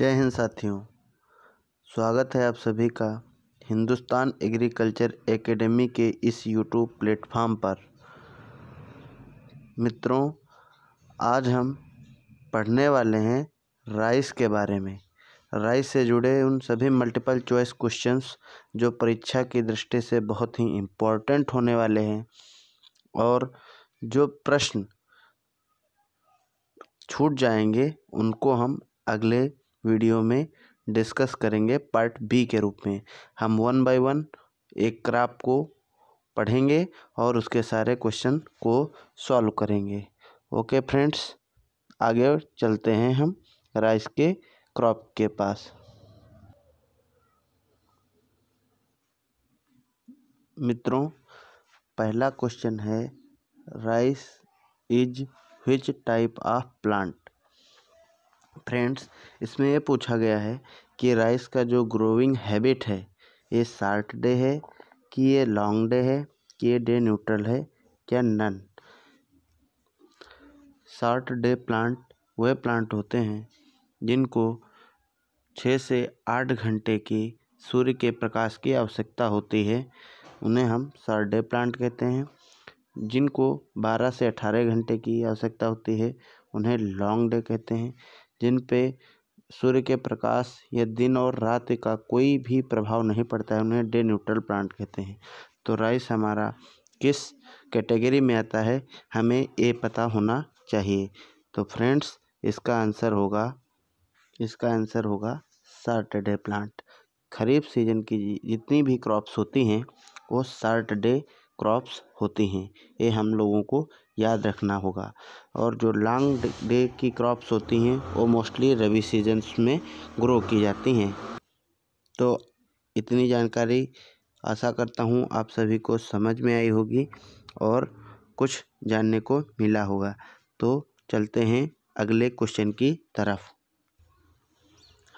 जय हिंद साथियों स्वागत है आप सभी का हिंदुस्तान एग्रीकल्चर एकेडमी के इस यूट्यूब प्लेटफॉर्म पर मित्रों आज हम पढ़ने वाले हैं राइस के बारे में राइस से जुड़े उन सभी मल्टीपल चॉइस क्वेश्चंस जो परीक्षा की दृष्टि से बहुत ही इम्पोर्टेंट होने वाले हैं और जो प्रश्न छूट जाएंगे उनको हम अगले वीडियो में डिस्कस करेंगे पार्ट बी के रूप में हम वन बाय वन एक क्राप को पढ़ेंगे और उसके सारे क्वेश्चन को सॉल्व करेंगे ओके फ्रेंड्स आगे चलते हैं हम राइस के क्रॉप के पास मित्रों पहला क्वेश्चन है rice is which type of plant friends इसमें ये पूछा गया है कि राइस का जो ग्रोविंग हैबिट है ये शार्ट डे है कि ये लॉन्ग डे है कि ये डे न्यूट्रल है क्या नन शार्ट डे प्लांट वह प्लांट होते हैं जिनको छः से आठ घंटे की सूर्य के प्रकाश की आवश्यकता होती है उन्हें हम शार्ट डे प्लांट कहते हैं जिनको बारह से अठारह घंटे की आवश्यकता होती है उन्हें लॉन्ग डे कहते हैं जिन पे सूर्य के प्रकाश या दिन और रात का कोई भी प्रभाव नहीं पड़ता है उन्हें डे न्यूट्रल प्लांट कहते हैं तो राइस हमारा किस कैटेगरी में आता है हमें ये पता होना चाहिए तो फ्रेंड्स इसका आंसर होगा इसका आंसर होगा डे प्लांट खरीफ सीजन की जितनी भी क्रॉप्स होती हैं वो डे क्रॉप्स होती हैं ये हम लोगों को याद रखना होगा और जो लॉन्ग डे की क्रॉप्स होती हैं वो मोस्टली रबी सीजन्स में ग्रो की जाती हैं तो इतनी जानकारी आशा करता हूँ आप सभी को समझ में आई होगी और कुछ जानने को मिला होगा तो चलते हैं अगले क्वेश्चन की तरफ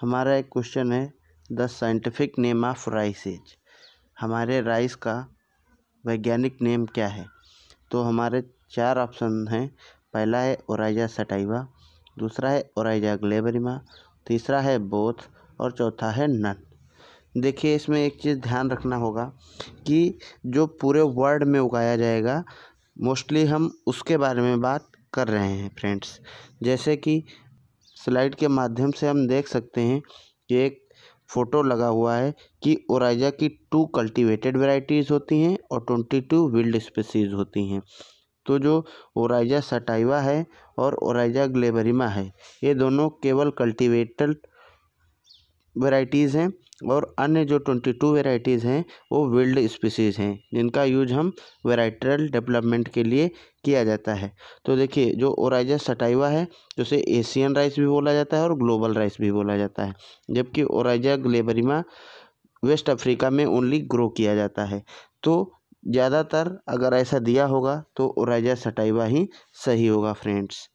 हमारा एक क्वेश्चन है the scientific name of rice is हमारे राइस का वैज्ञानिक नेम क्या है तो हमारे चार ऑप्शन हैं पहला है ओराइजा सटाइवा दूसरा है ओराइजा ग्लेबरिमा तीसरा है बोथ और चौथा है नन देखिए इसमें एक चीज़ ध्यान रखना होगा कि जो पूरे वर्ल्ड में उगाया जाएगा मोस्टली हम उसके बारे में बात कर रहे हैं फ्रेंड्स जैसे कि स्लाइड के माध्यम से हम देख सकते हैं कि एक फोटो लगा हुआ है कि ओराइजा की टू कल्टीवेटेड वेराइटीज़ होती हैं और ट्वेंटी टू विल्ड स्पीसीज़ होती हैं तो जो ओराइजा सटाइवा है और ओराइजा ग्लेबरिमा है ये दोनों केवल कल्टीवेटेड वेराइटीज़ हैं और अन्य जो ट्वेंटी टू वेराइटीज़ हैं वो विल्ड स्पीसीज़ हैं जिनका यूज हम वेराइटल डेवलपमेंट के लिए किया जाता है तो देखिए जो ओराइजा सटाइवा है उसे एशियन राइस भी बोला जाता है और ग्लोबल राइस भी बोला जाता है जबकि ओराइजा ग्लेबरिमा वेस्ट अफ्रीका में ओनली ग्रो किया जाता है तो ज़्यादातर अगर ऐसा दिया होगा तो ओराइजा सटाइवा ही सही होगा फ्रेंड्स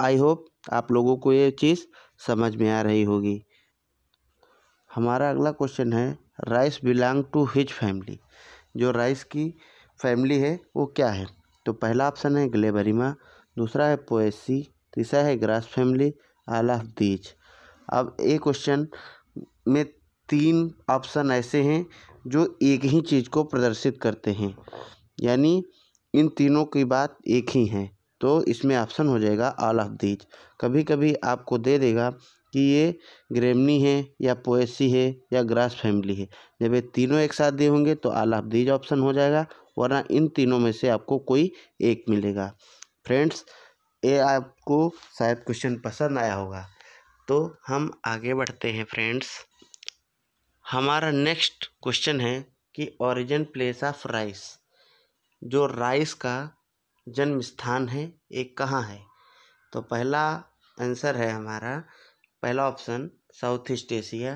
आई होप आप लोगों को ये चीज़ समझ में आ रही होगी हमारा अगला क्वेश्चन है rice belong to which family जो राइस की फैमिली है वो क्या है तो पहला ऑप्शन है ग्लेबरिमा दूसरा है पोएसी तीसरा है ग्रास फैमिली आला दीज अब ये क्वेश्चन में तीन ऑप्शन ऐसे हैं जो एक ही चीज़ को प्रदर्शित करते हैं यानी इन तीनों की बात एक ही है तो इसमें ऑप्शन हो जाएगा ऑल ऑफ दीज कभी कभी आपको दे देगा कि ये ग्रेमनी है या पोएसी है या ग्रास फैमिली है जब ये तीनों एक साथ दिए होंगे तो ऑल ऑफ दीज ऑप्शन हो जाएगा वरना इन तीनों में से आपको कोई एक मिलेगा फ्रेंड्स ये आपको शायद क्वेश्चन पसंद आया होगा तो हम आगे बढ़ते हैं फ्रेंड्स हमारा नेक्स्ट क्वेश्चन है कि ओरिजिन प्लेस ऑफ राइस जो राइस का जन्म स्थान है एक कहाँ है तो पहला आंसर है हमारा पहला ऑप्शन साउथ ईस्ट एशिया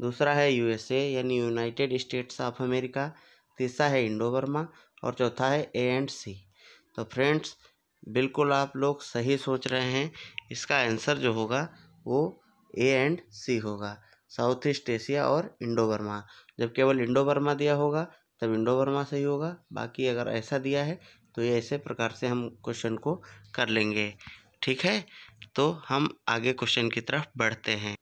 दूसरा है यूएसए यानी यूनाइटेड स्टेट्स ऑफ अमेरिका तीसरा है इंडो वर्मा और चौथा है ए एंड सी तो फ्रेंड्स बिल्कुल आप लोग सही सोच रहे हैं इसका आंसर जो होगा वो ए एंड सी होगा साउथ ईस्ट एशिया और इंडो वर्मा जब केवल इंडो वर्मा दिया होगा तब इंडो वर्मा सही होगा बाकी अगर ऐसा दिया है तो ये ऐसे प्रकार से हम क्वेश्चन को कर लेंगे ठीक है तो हम आगे क्वेश्चन की तरफ बढ़ते हैं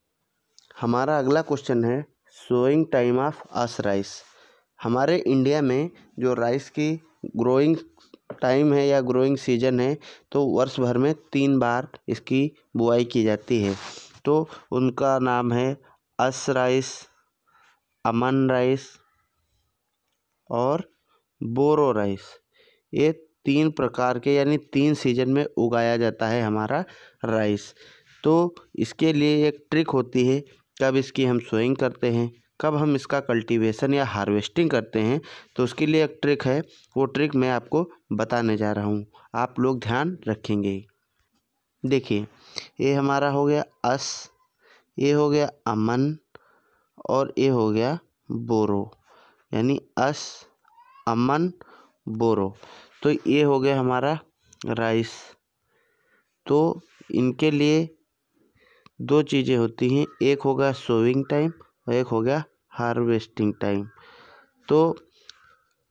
हमारा अगला क्वेश्चन है sowing time of Aus rice हमारे इंडिया में जो राइस की ग्रोइंग टाइम है या ग्रोइंग सीजन है तो वर्ष भर में तीन बार इसकी बुआई की जाती है तो उनका नाम है अस राइस अमन राइस और बोरो राइस ये तीन प्रकार के यानी तीन सीजन में उगाया जाता है हमारा राइस तो इसके लिए एक ट्रिक होती है कब इसकी हम सोइंग करते हैं कब हम इसका कल्टीवेशन या हार्वेस्टिंग करते हैं तो उसके लिए एक ट्रिक है वो ट्रिक मैं आपको बताने जा रहा हूँ आप लोग ध्यान रखेंगे देखिए ये हमारा हो गया अस ये हो गया अमन और ये हो गया बोरो यानी अस अमन बोरो तो ये हो गया हमारा राइस तो इनके लिए दो चीज़ें होती हैं एक होगा सोविंग टाइम और एक हो गया हार्वेस्टिंग टाइम तो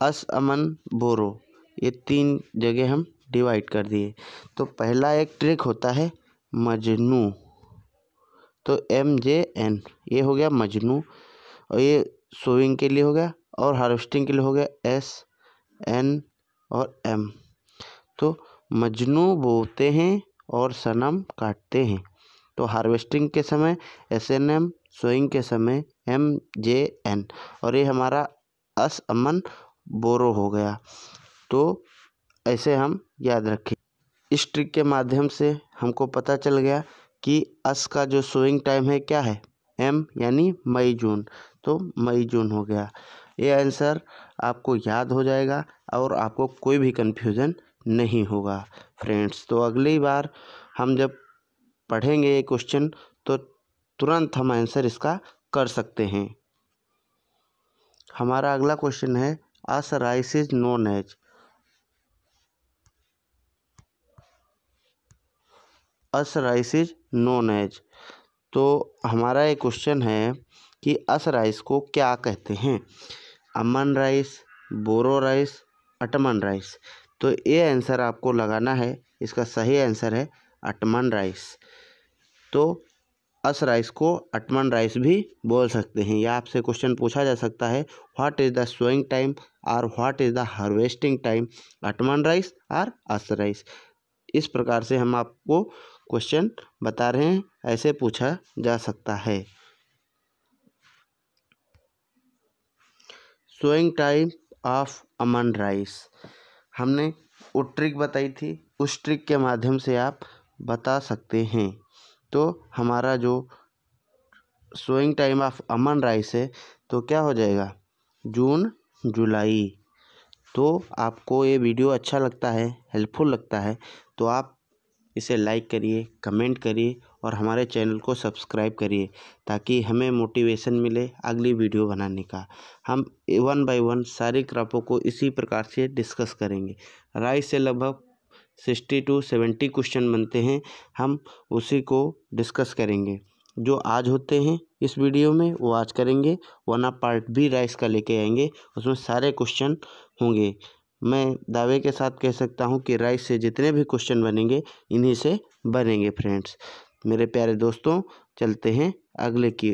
अस अमन बोरो ये तीन जगह हम डिवाइड कर दिए तो पहला एक ट्रिक होता है मजनू तो एम जे एन ये हो गया मजनू और ये सोविंग के लिए हो गया और हार्वेस्टिंग के लिए हो गया एस एन और एम तो मजनू बोते हैं और सनम काटते हैं तो हार्वेस्टिंग के समय एस एन एम सोइंग के समय एम जे एन और ये हमारा अस अमन बोरो हो गया तो ऐसे हम याद रखें इस ट्रिक के माध्यम से हमको पता चल गया कि अस का जो सोइंग टाइम है क्या है एम यानी मई जून तो मई जून हो गया ये आंसर आपको याद हो जाएगा और आपको कोई भी कन्फ्यूज़न नहीं होगा फ्रेंड्स तो अगली बार हम जब पढ़ेंगे ये क्वेश्चन तो तुरंत हम आंसर इसका कर सकते हैं हमारा अगला क्वेश्चन है Aus rice is known as Aus rice is known as तो हमारा ये क्वेश्चन है कि अस राइस को क्या कहते हैं Aman rice Boro rice autumn rice तो ये आंसर आपको लगाना है इसका सही आंसर है अटमन राइस तो अस राइस को अटमन राइस भी बोल सकते हैं या आपसे क्वेश्चन पूछा जा सकता है what is the sowing time और what is the harvesting time autumn rice और अस राइस इस प्रकार से हम आपको क्वेश्चन बता रहे हैं ऐसे पूछा जा सकता है sowing time of Aman rice हमने वो ट्रिक बताई थी उस ट्रिक के माध्यम से आप बता सकते हैं तो हमारा जो sowing time of Aman rice है तो क्या हो जाएगा जून जुलाई तो आपको ये वीडियो अच्छा लगता है हेल्पफुल लगता है तो आप इसे लाइक करिए कमेंट करिए और हमारे चैनल को सब्सक्राइब करिए ताकि हमें मोटिवेशन मिले अगली वीडियो बनाने का हम वन बाय वन सारे क्रॉपों को इसी प्रकार से डिस्कस करेंगे राइस से लगभग सिक्सटी टू सेवेंटी क्वेश्चन बनते हैं हम उसी को डिस्कस करेंगे जो आज होते हैं इस वीडियो में वो आज करेंगे वरना पार्ट भी राइस का लेके आएंगे उसमें सारे क्वेश्चन होंगे मैं दावे के साथ कह सकता हूँ कि राइस से जितने भी क्वेश्चन बनेंगे इन्हीं से बनेंगे फ्रेंड्स मेरे प्यारे दोस्तों चलते हैं अगले की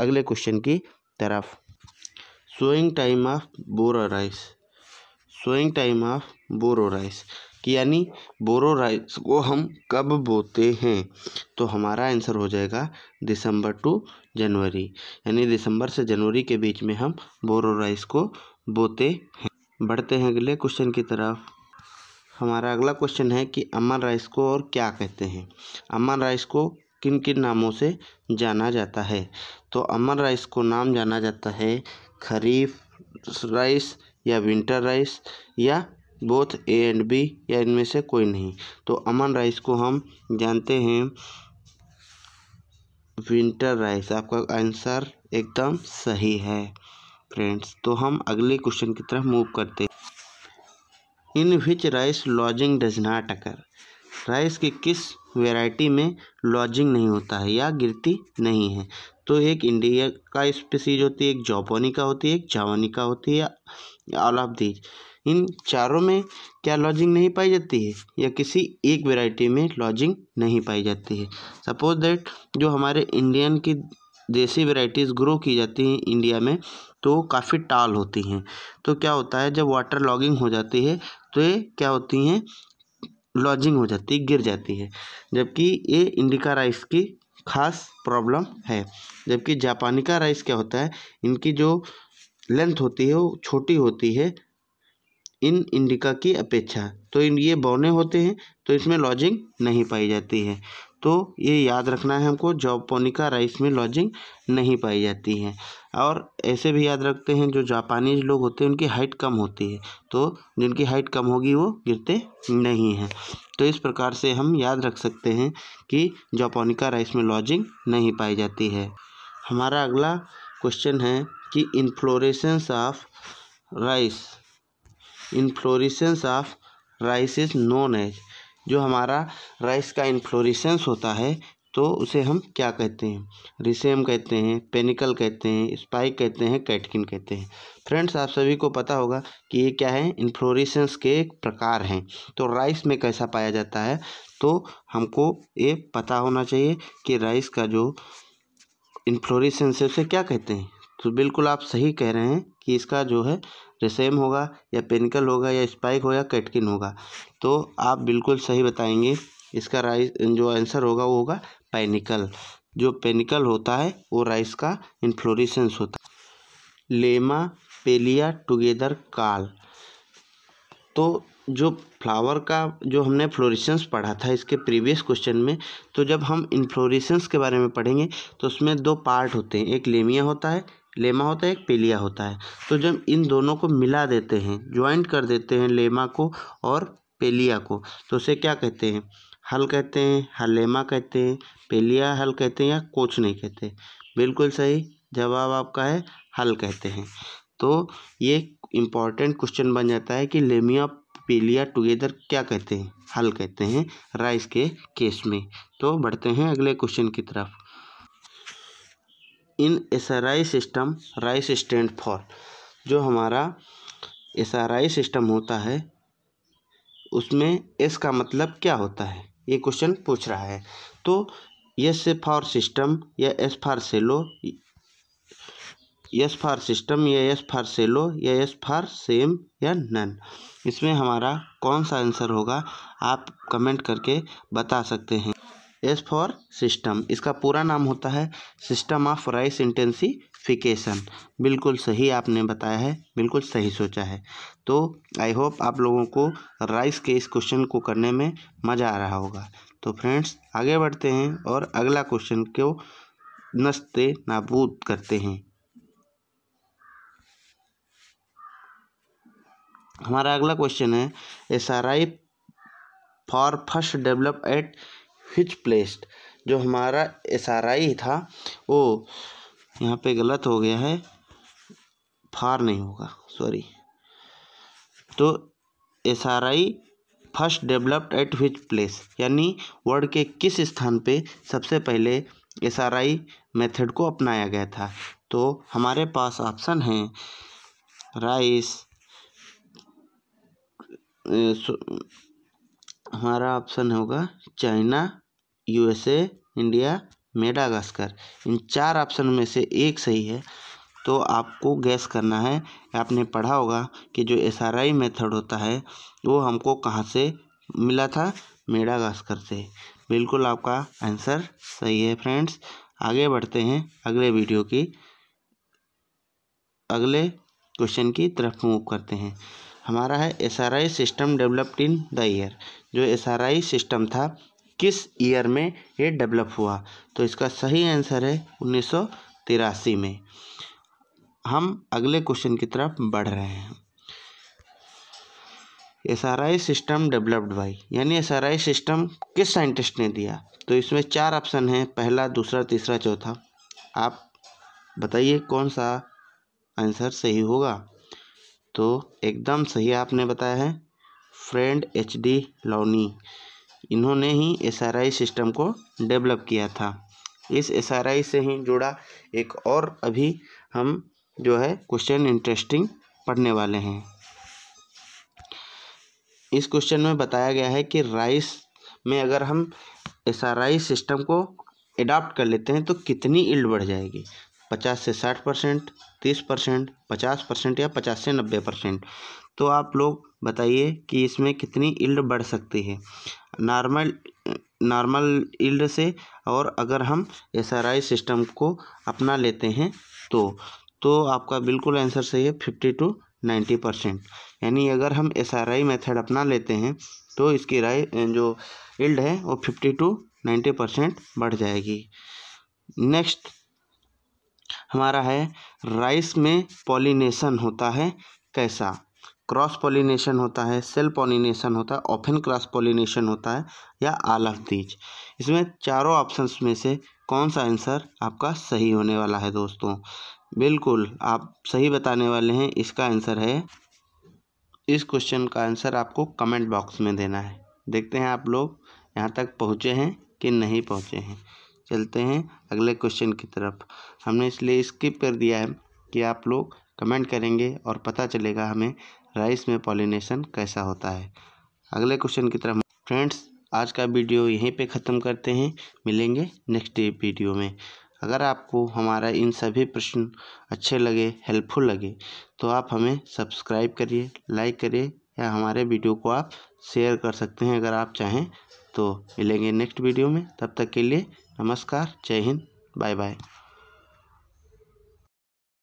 अगले क्वेश्चन की तरफ sowing time of Boro rice sowing time of Boro rice कि यानी बोरो राइस को हम कब बोते हैं तो हमारा आंसर हो जाएगा दिसंबर टू जनवरी यानी दिसंबर से जनवरी के बीच में हम बोरो राइस को बोते हैं बढ़ते हैं अगले क्वेश्चन की तरफ हमारा अगला क्वेश्चन है कि अमन राइस को और क्या कहते हैं अमन राइस को किन किन नामों से जाना जाता है तो अमन राइस को नाम जाना जाता है खरीफ राइस या विंटर राइस या बोथ ए एंड बी या इनमें से कोई नहीं तो अमन राइस को हम जानते हैं विंटर राइस आपका आंसर एकदम सही है फ्रेंड्स तो हम अगले क्वेश्चन की तरफ मूव करते हैं in which rice lodging does not occur rice की किस वेराइटी में लॉजिंग नहीं होता है या गिरती नहीं है तो एक इंडिया का स्पीसीज होती है एक जॉपोनी का होती है एक जावानी का होती है ऑल ऑफ दीज इन चारों में क्या लॉजिंग नहीं पाई जाती है या किसी एक वेराइटी में लॉजिंग नहीं पाई जाती है सपोज दैट जो हमारे इंडियन की देसी वेराइटीज़ ग्रो की जाती हैं इंडिया में तो काफ़ी टाल होती हैं तो क्या होता है जब वाटर लॉगिंग हो जाती है तो ये क्या होती हैं लॉजिंग हो जाती है गिर जाती है जबकि ये इंडिका राइस की खास प्रॉब्लम है जबकि जापानिका राइस क्या होता है इनकी जो लेंथ होती है वो छोटी होती है इन इंडिका की अपेक्षा तो इन ये बौने होते हैं तो इसमें लॉजिंग नहीं पाई जाती है तो ये याद रखना है हमको जापानिका राइस में लॉजिंग नहीं पाई जाती है और ऐसे भी याद रखते हैं जो जापानीज लोग होते हैं उनकी हाइट कम होती है तो जिनकी हाइट कम होगी वो गिरते नहीं हैं तो इस प्रकार से हम याद रख सकते हैं कि जापानिका राइस में लॉजिंग नहीं पाई जाती है हमारा अगला क्वेश्चन है कि inflorescence of rice inflorescence of rice is known as जो हमारा राइस का इन्फ्लोरिसेंस होता है तो उसे हम क्या कहते हैं रिसेम कहते हैं पेनिकल कहते हैं स्पाइक कहते हैं कैटकिन कहते हैं फ्रेंड्स आप सभी को पता होगा कि ये क्या है इन्फ्लोरिसेंस के एक प्रकार हैं तो राइस में कैसा पाया जाता है तो हमको ये पता होना चाहिए कि राइस का जो इन्फ्लोरिसेंस है उसे क्या कहते हैं तो बिल्कुल आप सही कह रहे हैं कि इसका जो है रिसेम होगा या पेनिकल होगा या स्पाइक होगा या कैटकिन होगा तो आप बिल्कुल सही बताएंगे इसका राइस जो आंसर होगा वो होगा पेनिकल जो पेनिकल होता है वो राइस का इन्फ्लोरिसेंस होता है लेमा पेलिया टुगेदर काल तो जो फ्लावर का जो हमने फ्लोरिसेंस पढ़ा था इसके प्रीवियस क्वेश्चन में तो जब हम इन्फ्लोरिसेंस के बारे में पढ़ेंगे तो उसमें दो पार्ट होते हैं एक लेमिया होता है लेमा होता है एक पेलिया होता है तो जब इन दोनों को मिला देते हैं ज्वाइंट कर देते हैं लेमा को और पेलिया को तो उसे क्या कहते हैं हल कहते हैं हलेमा कहते हैं पेलिया हल कहते हैं या कोच नहीं कहते बिल्कुल सही जवाब आपका है हल कहते हैं तो ये इम्पॉर्टेंट क्वेश्चन बन जाता है कि लेमिया पेलिया टुगेदर क्या कहते हैं हल कहते हैं राइस के केस में तो बढ़ते हैं अगले क्वेश्चन की तरफ in S R I system rice stand for जो हमारा एस आर आई सिस्टम होता है उसमें एस का मतलब क्या होता है ये क्वेश्चन पूछ रहा है तो यस फॉर सिस्टम या S for cello S for system या यस फॉर सेलो या यस फॉर सेम या नन इसमें हमारा कौन सा आंसर होगा आप कमेंट करके बता सकते हैं एस फॉर सिस्टम इसका पूरा नाम होता है सिस्टम ऑफ राइस इंटेंसीफिकेशन बिल्कुल सही आपने बताया है बिल्कुल सही सोचा है तो आई होप आप लोगों को राइस के इस क्वेश्चन को करने में मज़ा आ रहा होगा तो फ्रेंड्स आगे बढ़ते हैं और अगला क्वेश्चन को नस्ते नाबूद करते हैं हमारा अगला क्वेश्चन है S R I for first develop at which placed जो हमारा एस आर आई था वो यहाँ पे गलत हो गया है फार नहीं होगा सॉरी तो S R I first developed at which place यानी वर्ड के किस स्थान पे सबसे पहले एस आर आई मेथड को अपनाया गया था तो हमारे पास ऑप्शन हैं राइस हमारा ऑप्शन होगा चाइना यूएसए इंडिया मेडागास्कर इन चार ऑप्शन में से एक सही है तो आपको गैस करना है आपने पढ़ा होगा कि जो एस आर आई मेथड होता है वो हमको कहाँ से मिला था मेडागास्कर से बिल्कुल आपका आंसर सही है फ्रेंड्स आगे बढ़ते हैं अगले वीडियो की अगले क्वेश्चन की तरफ मूव करते हैं हमारा है S R I system developed in the year जो एसआरआई सिस्टम था किस ईयर में ये डेवलप हुआ तो इसका सही आंसर है उन्नीस में हम अगले क्वेश्चन की तरफ बढ़ रहे हैं S R I system developed by यानी एस आर आई सिस्टम किस साइंटिस्ट ने दिया तो इसमें चार ऑप्शन हैं पहला दूसरा तीसरा चौथा आप बताइए कौन सा आंसर सही होगा तो एकदम सही आपने बताया है फ्रेंड एच डी लोनी इन्होंने ही एस आर आई सिस्टम को डेवलप किया था इस एस आर आई से ही जुड़ा एक और अभी हम जो है क्वेश्चन इंटरेस्टिंग पढ़ने वाले हैं इस क्वेश्चन में बताया गया है कि राइस में अगर हम एस आर आई सिस्टम को एडाप्ट कर लेते हैं तो कितनी इल्ड बढ़ जाएगी पचास से साठ परसेंट तीस परसेंट पचास परसेंट या पचास से नब्बे परसेंट तो आप लोग बताइए कि इसमें कितनी इल्ड बढ़ सकती है नॉर्मल नॉर्मल इल्ड से और अगर हम एस आर आई सिस्टम को अपना लेते हैं तो तो आपका बिल्कुल आंसर सही है फिफ्टी टू नाइन्टी परसेंट यानी अगर हम एस आर आई मेथड अपना लेते हैं तो इसकी राय जो इल्ड है वो फिफ्टी टू नाइन्टी परसेंट बढ़ जाएगी नेक्स्ट हमारा है राइस में पॉलिनेशन होता है कैसा क्रॉस पोलिनेशन होता है सेल पोलिनेशन होता है ऑफिन क्रॉस पोलिनेशन होता है या आल ऑफ दीज इसमें चारों ऑप्शंस में से कौन सा आंसर आपका सही होने वाला है दोस्तों बिल्कुल आप सही बताने वाले हैं इसका आंसर है इस क्वेश्चन का आंसर आपको कमेंट बॉक्स में देना है देखते हैं आप लोग यहाँ तक पहुँचे हैं कि नहीं पहुँचे हैं चलते हैं अगले क्वेश्चन की तरफ हमने इसलिए स्किप कर दिया है कि आप लोग कमेंट करेंगे और पता चलेगा हमें राइस में पॉलिनेशन कैसा होता है अगले क्वेश्चन की तरफ फ्रेंड्स आज का वीडियो यहीं पे ख़त्म करते हैं मिलेंगे नेक्स्ट वीडियो में अगर आपको हमारा इन सभी प्रश्न अच्छे लगे हेल्पफुल लगे तो आप हमें सब्सक्राइब करिए लाइक करिए या हमारे वीडियो को आप शेयर कर सकते हैं अगर आप चाहें तो मिलेंगे नेक्स्ट वीडियो में तब तक के लिए नमस्कार जय हिंद बाय बाय